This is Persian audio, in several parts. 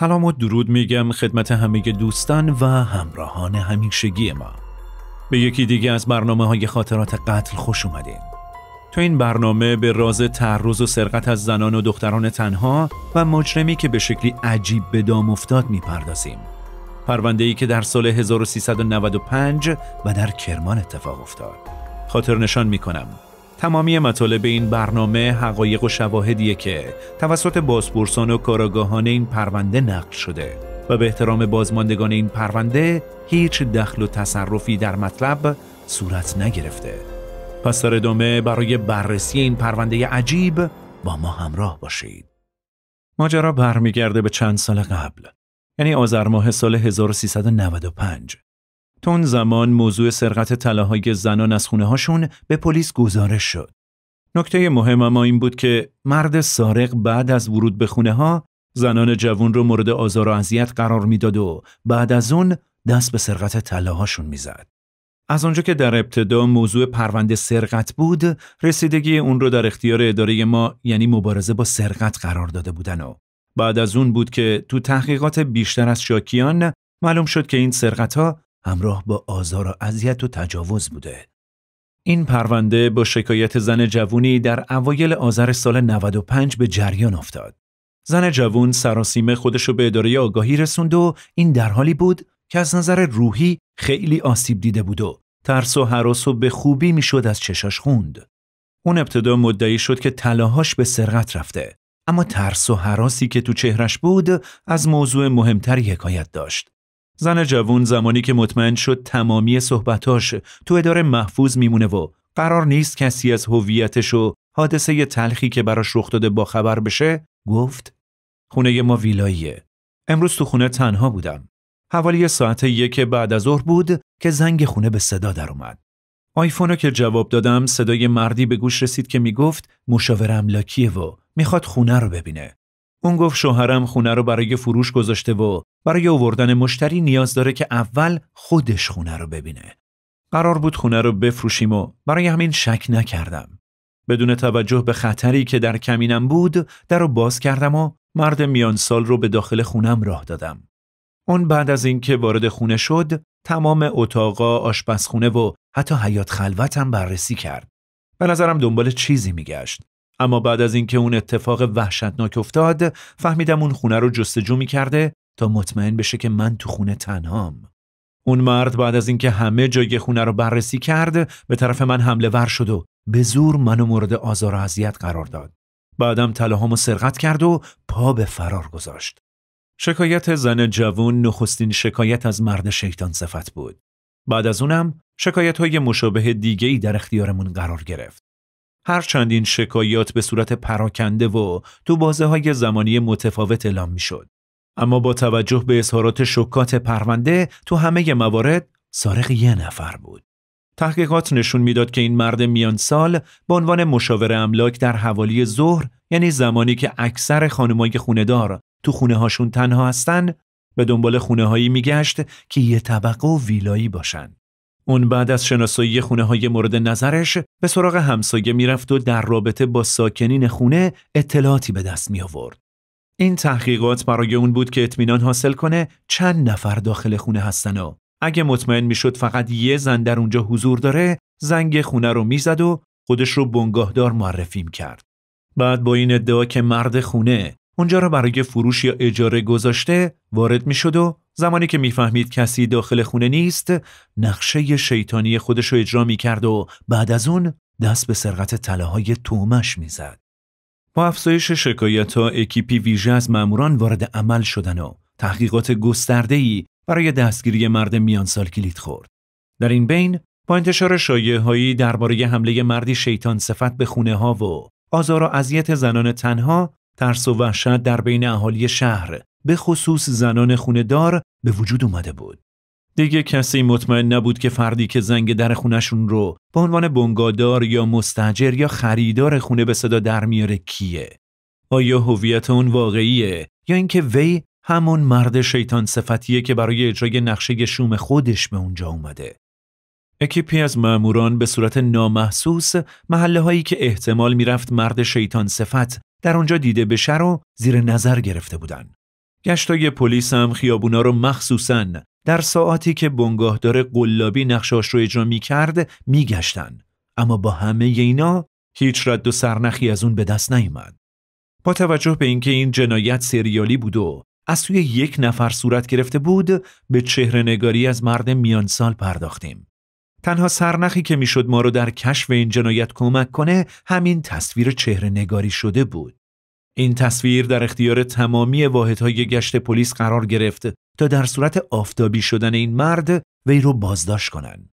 سلام و درود میگم خدمت همه دوستان و همراهان همیشگی ما به یکی دیگه از برنامه های خاطرات قتل خوش اومدین تو این برنامه به راز تعرض و سرقت از زنان و دختران تنها و مجرمی که به شکلی عجیب به دام افتاد میپردازیم پرونده ای که در سال 1395 و در کرمان اتفاق افتاد خاطر نشان میکنم تمامی مطالب این برنامه حقایق و شواهدیه که توسط بازپرسان و کاراگاهان این پرونده نقل شده و به احترام بازماندگان این پرونده هیچ دخل و تصرفی در مطلب صورت نگرفته پس در ادامه برای بررسی این پرونده عجیب با ما همراه باشید ماجرا برمیگرده به چند سال قبل یعنی آذر ماه سال 1395 تون زمان موضوع سرقت طلاهای زنان از خونه هاشون به پلیس گزارش شد. نکته مهم اما این بود که مرد سارق بعد از ورود به خونه ها زنان جوون رو مورد آزار و اذیت قرار میداد و بعد از اون دست به سرقت طلاهاشون میزد. از آنجا که در ابتدا موضوع پرونده سرقت بود، رسیدگی اون رو در اختیار اداره ما یعنی مبارزه با سرقت قرار داده بودن و بعد از اون بود که تو تحقیقات بیشتر از شاکیان معلوم شد که این سرقت ها همراه با آزار و اذیت و تجاوز بوده. این پرونده با شکایت زن جوونی در اوایل آذر سال 95 به جریان افتاد. زن جوون سراسیمه خودشو به اداره آگاهی رسوند و این در حالی بود که از نظر روحی خیلی آسیب دیده بود و ترس و حراس و به خوبی میشد از چشاش خوند. اون ابتدا مدعی شد که طلاهاش به سرقت رفته اما ترس و حراسی که تو چهرش بود از موضوع مهمتری حکایت داشت. زن جوون زمانی که مطمئن شد تمامی صحبتاش تو اداره محفوظ میمونه و قرار نیست کسی از هویتش و حادثه تلخی که براش رخ داده با خبر بشه گفت خونه ما ویلاییه امروز تو خونه تنها بودم حوالی ساعت یک بعد از ظهر بود که زنگ خونه به صدا در اومد. آیفونو که جواب دادم صدای مردی به گوش رسید که میگفت مشاور املاکیه و میخواد خونه رو ببینه اون گفت شوهرم خونه رو برای فروش گذاشته و برای اووردن مشتری نیاز داره که اول خودش خونه رو ببینه. قرار بود خونه رو بفروشیم و برای همین شک نکردم. بدون توجه به خطری که در کمینم بود، در رو باز کردم و مرد میان سال رو به داخل خونم راه دادم. اون بعد از اینکه وارد خونه شد، تمام اتاقا، آشپزخونه و حتی حیات خلوتم بررسی کرد. به نظرم دنبال چیزی میگشت. اما بعد از اینکه اون اتفاق وحشتناک افتاد، فهمیدم اون خونه رو جستجو میکرده تا مطمئن بشه که من تو خونه تنهام اون مرد بعد از اینکه همه جای خونه رو بررسی کرد به طرف من حمله ور شد و به زور منو مورد آزار و اذیت قرار داد بعدم طلاهامو سرقت کرد و پا به فرار گذاشت شکایت زن جوون نخستین شکایت از مرد شیطان صفت بود بعد از اونم شکایت های مشابه دیگه ای در اختیارمون قرار گرفت هر چند این شکایات به صورت پراکنده و تو بازه های زمانی متفاوت اعلام می شد. اما با توجه به اظهارات شکات پرونده تو همه موارد سارق یه نفر بود. تحقیقات نشون میداد که این مرد میان سال به عنوان مشاور املاک در حوالی ظهر یعنی زمانی که اکثر خانمای خوندار تو خونه هاشون تنها هستن به دنبال خونه هایی میگشت که یه طبقه و ویلایی باشن. اون بعد از شناسایی خونه های مورد نظرش به سراغ همسایه میرفت و در رابطه با ساکنین خونه اطلاعاتی به دست می آورد. این تحقیقات برای اون بود که اطمینان حاصل کنه چند نفر داخل خونه هستن و اگه مطمئن میشد فقط یه زن در اونجا حضور داره زنگ خونه رو میزد و خودش رو بنگاهدار معرفی کرد بعد با این ادعا که مرد خونه اونجا را برای فروش یا اجاره گذاشته وارد میشد و زمانی که میفهمید کسی داخل خونه نیست نقشه شیطانی خودش رو اجرا میکرد و بعد از اون دست به سرقت طلاهای تومش میزد با افزایش شکایت ها اکیپی ویژه از ماموران وارد عمل شدن و تحقیقات گسترده برای دستگیری مرد میانسال کلید خورد. در این بین با انتشار هایی درباره حمله مردی شیطان صفت به خونه ها و آزار و اذیت زنان تنها ترس و وحشت در بین اهالی شهر به خصوص زنان خونه دار به وجود اومده بود. دیگه کسی مطمئن نبود که فردی که زنگ در خونشون رو به عنوان بنگادار یا مستجر یا خریدار خونه به صدا در میاره کیه آیا هویت اون واقعیه یا اینکه وی همون مرد شیطان صفتیه که برای اجرای نقشه شوم خودش به اونجا اومده اکیپی از ماموران به صورت نامحسوس محله هایی که احتمال میرفت مرد شیطان صفت در آنجا دیده بشه رو زیر نظر گرفته بودن. گشتای پلیس هم خیابونا رو مخصوصاً در ساعتی که بنگاهدار قلابی نقشاش رو اجرا می کرد می گشتن. اما با همه اینا هیچ رد و سرنخی از اون به دست نیومد. با توجه به اینکه این جنایت سریالی بود و از سوی یک نفر صورت گرفته بود به چهره از مرد میانسال پرداختیم. تنها سرنخی که میشد ما رو در کشف این جنایت کمک کنه همین تصویر چهره نگاری شده بود. این تصویر در اختیار تمامی واحدهای گشت پلیس قرار گرفت تا در صورت آفتابی شدن این مرد وی رو بازداشت کنند.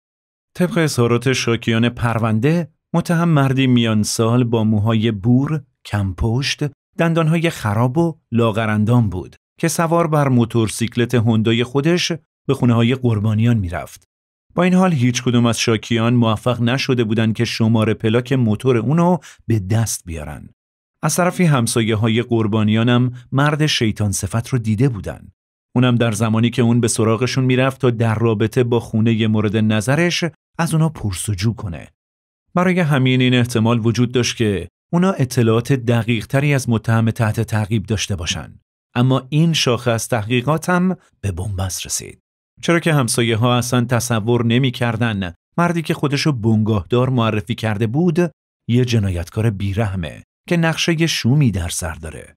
طبق اظهارات شاکیان پرونده متهم مردی میان سال با موهای بور، کمپشت، دندانهای خراب و لاغرندام بود که سوار بر موتورسیکلت هوندای خودش به خونه های قربانیان میرفت. با این حال هیچ کدوم از شاکیان موفق نشده بودند که شماره پلاک موتور اونو به دست بیارن. از طرفی همسایه های قربانیانم مرد شیطان صفت رو دیده بودند. اونم در زمانی که اون به سراغشون میرفت تا در رابطه با خونه مورد نظرش از اونا پرسجو کنه. برای همین این احتمال وجود داشت که اونا اطلاعات دقیق تری از متهم تحت تعقیب داشته باشن. اما این شاخه از تحقیقات هم به بنبست رسید. چرا که همسایه ها اصلا تصور کردن مردی که خودشو بنگاهدار معرفی کرده بود یه جنایتکار بیرحمه که نقشه شومی در سر داره.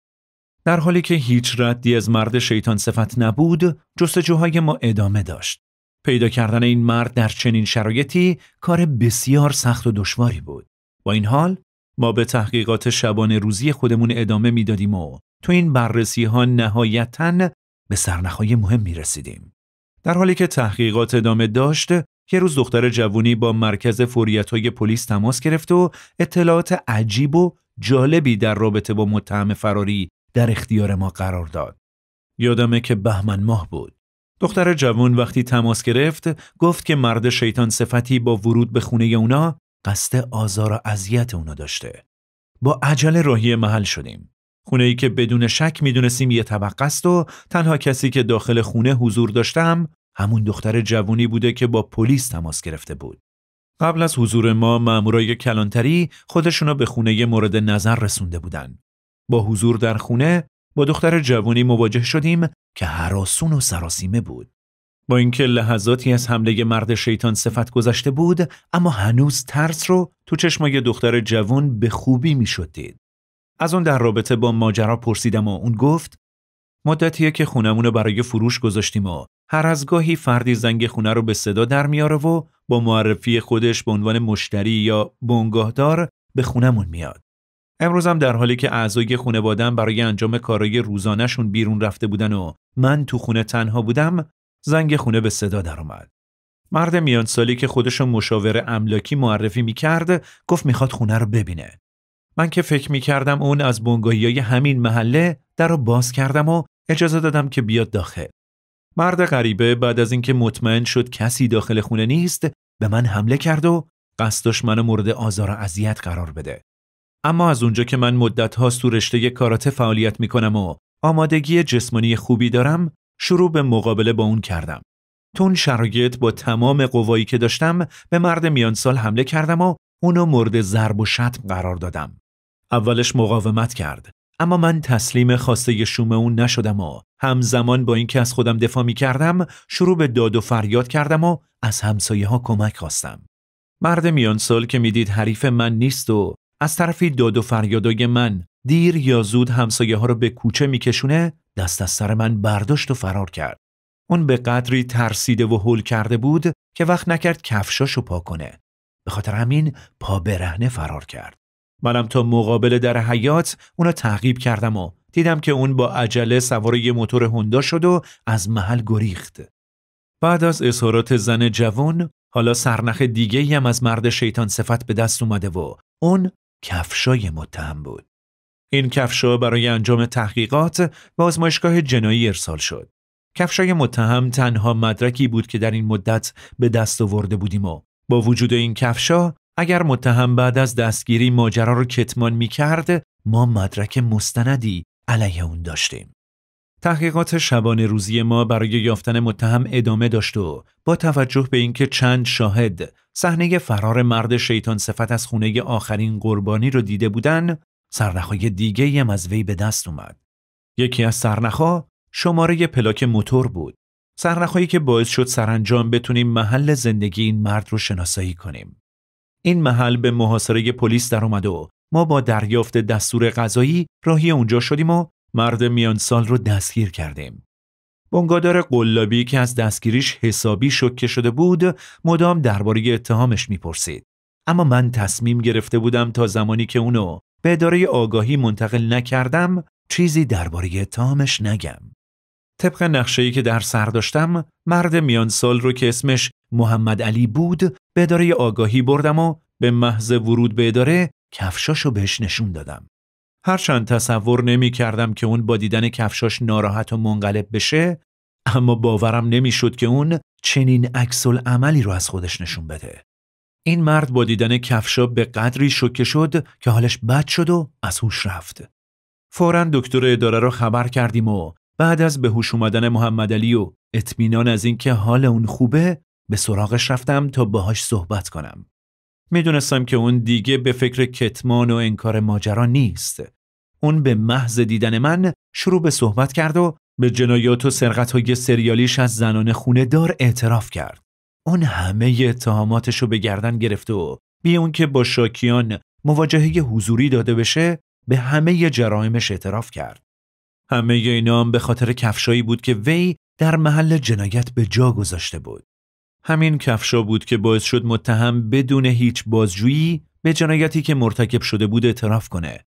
در حالی که هیچ ردی از مرد شیطان صفت نبود، جستجوهای ما ادامه داشت. پیدا کردن این مرد در چنین شرایطی کار بسیار سخت و دشواری بود. با این حال، ما به تحقیقات شبانه روزی خودمون ادامه میدادیم و تو این بررسی ها نهایتاً به سرنخهای مهم می رسیدیم. در حالی که تحقیقات ادامه داشت، یه روز دختر جوونی با مرکز فوریت های پلیس تماس گرفت و اطلاعات عجیب و جالبی در رابطه با متهم فراری در اختیار ما قرار داد. یادمه که بهمن ماه بود. دختر جوان وقتی تماس گرفت گفت که مرد شیطان صفتی با ورود به خونه اونا قصد آزار و اذیت اونا داشته. با عجله راهی محل شدیم. خونه ای که بدون شک میدونستیم یه طبقه است و تنها کسی که داخل خونه حضور داشتم همون دختر جوونی بوده که با پلیس تماس گرفته بود. قبل از حضور ما مامورای کلانتری خودشونو به خونه مورد نظر رسونده بودن. با حضور در خونه با دختر جوانی مواجه شدیم که هراسون و سراسیمه بود. با اینکه لحظاتی از حمله مرد شیطان صفت گذشته بود اما هنوز ترس رو تو چشمای دختر جوان به خوبی میشد دید. از اون در رابطه با ماجرا پرسیدم و اون گفت مدتیه که خونمون رو برای فروش گذاشتیم و هر از گاهی فردی زنگ خونه رو به صدا در میاره و با معرفی خودش به عنوان مشتری یا بنگاهدار به خونمون میاد. امروزم در حالی که اعضای خانوادم برای انجام کارای روزانهشون بیرون رفته بودن و من تو خونه تنها بودم زنگ خونه به صدا درآمد. مرد میان سالی که خودشو مشاور املاکی معرفی میکرد گفت میخواد خونه رو ببینه. من که فکر میکردم اون از بنگاهی های همین محله در رو باز کردم و اجازه دادم که بیاد داخل. مرد غریبه بعد از اینکه مطمئن شد کسی داخل خونه نیست به من حمله کرد و قصدش منو مورد آزار و اذیت قرار بده. اما از اونجا که من مدت ها تو کاراته فعالیت می کنم و آمادگی جسمانی خوبی دارم شروع به مقابله با اون کردم. تون شرایط با تمام قوایی که داشتم به مرد میانسال حمله کردم و اونو مورد ضرب و شتم قرار دادم. اولش مقاومت کرد اما من تسلیم خواسته شوم اون نشدم و همزمان با اینکه از خودم دفاع می کردم شروع به داد و فریاد کردم و از همسایه ها کمک خواستم. مرد میانسال که میدید حریف من نیست و از طرفی داد و فریادای من دیر یا زود همسایه ها رو به کوچه میکشونه دست از سر من برداشت و فرار کرد. اون به قدری ترسیده و هول کرده بود که وقت نکرد کفشاشو پا کنه. به خاطر همین پا برهنه فرار کرد. منم تا مقابل در حیات اونو تعقیب کردم و دیدم که اون با عجله سوار یه موتور هوندا شد و از محل گریخت. بعد از اظهارات زن جوان حالا سرنخ دیگه هم از مرد شیطان صفت به دست اومده و اون کفشای متهم بود. این کفشا برای انجام تحقیقات به آزمایشگاه جنایی ارسال شد. کفشای متهم تنها مدرکی بود که در این مدت به دست آورده بودیم و با وجود این کفشا اگر متهم بعد از دستگیری ماجرا رو کتمان می کرد ما مدرک مستندی علیه اون داشتیم. تحقیقات شبانه روزی ما برای یافتن متهم ادامه داشت و با توجه به اینکه چند شاهد صحنه فرار مرد شیطان صفت از خونه آخرین قربانی رو دیده بودن سرنخای دیگه هم از وی به دست اومد. یکی از سرنخا شماره پلاک موتور بود. سرنخایی که باعث شد سرانجام بتونیم محل زندگی این مرد رو شناسایی کنیم. این محل به محاصره پلیس در اومد و ما با دریافت دستور غذایی راهی اونجا شدیم و مرد میان سال رو دستگیر کردیم. بنگادار قلابی که از دستگیریش حسابی شوکه شده بود مدام درباره اتهامش میپرسید اما من تصمیم گرفته بودم تا زمانی که اونو به اداره آگاهی منتقل نکردم چیزی درباره اتهامش نگم طبق نقشه‌ای که در سر داشتم مرد میان سال رو که اسمش محمد علی بود به اداره آگاهی بردم و به محض ورود به اداره کفشاشو بهش نشون دادم هرچند تصور نمی کردم که اون با دیدن کفشاش ناراحت و منقلب بشه اما باورم شد که اون چنین اکسل عملی رو از خودش نشون بده. این مرد با دیدن کفشا به قدری شوکه شد که حالش بد شد و از هوش رفت. فورا دکتر اداره رو خبر کردیم و بعد از به هوش اومدن محمد علی و اطمینان از اینکه حال اون خوبه به سراغش رفتم تا باهاش صحبت کنم. میدونستم که اون دیگه به فکر کتمان و انکار ماجرا نیست. اون به محض دیدن من شروع به صحبت کرد و به جنایات و سرقت های سریالیش از زنان خونه دار اعتراف کرد. اون همه اتهاماتش رو به گردن گرفته و بی اون که با شاکیان مواجهه حضوری داده بشه به همه جرائمش اعتراف کرد. همه اینا به خاطر کفشایی بود که وی در محل جنایت به جا گذاشته بود. همین کفشا بود که باعث شد متهم بدون هیچ بازجویی به جنایتی که مرتکب شده بود اعتراف کنه.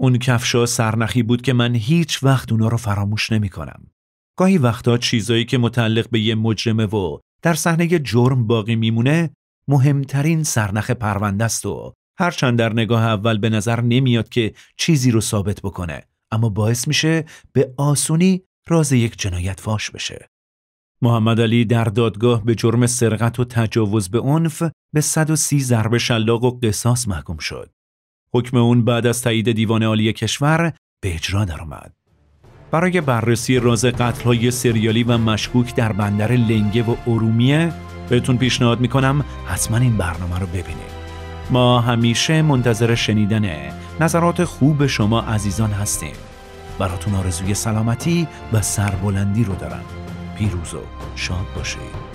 اون کفشا سرنخی بود که من هیچ وقت اونا رو فراموش نمی کنم. گاهی وقتا چیزایی که متعلق به یه مجرمه و در صحنه جرم باقی میمونه مهمترین سرنخ پرونده است و هرچند در نگاه اول به نظر نمیاد که چیزی رو ثابت بکنه اما باعث میشه به آسونی راز یک جنایت فاش بشه. محمد علی در دادگاه به جرم سرقت و تجاوز به عنف به 130 ضرب شلاق و قصاص محکوم شد. حکم اون بعد از تایید دیوان عالی کشور به اجرا درآمد. برای بررسی راز قتل‌های سریالی و مشکوک در بندر لنگه و ارومیه بهتون پیشنهاد میکنم حتما این برنامه رو ببینید. ما همیشه منتظر شنیدن نظرات خوب شما عزیزان هستیم. براتون آرزوی سلامتی و سربلندی رو دارم. پیروز و شاد باشید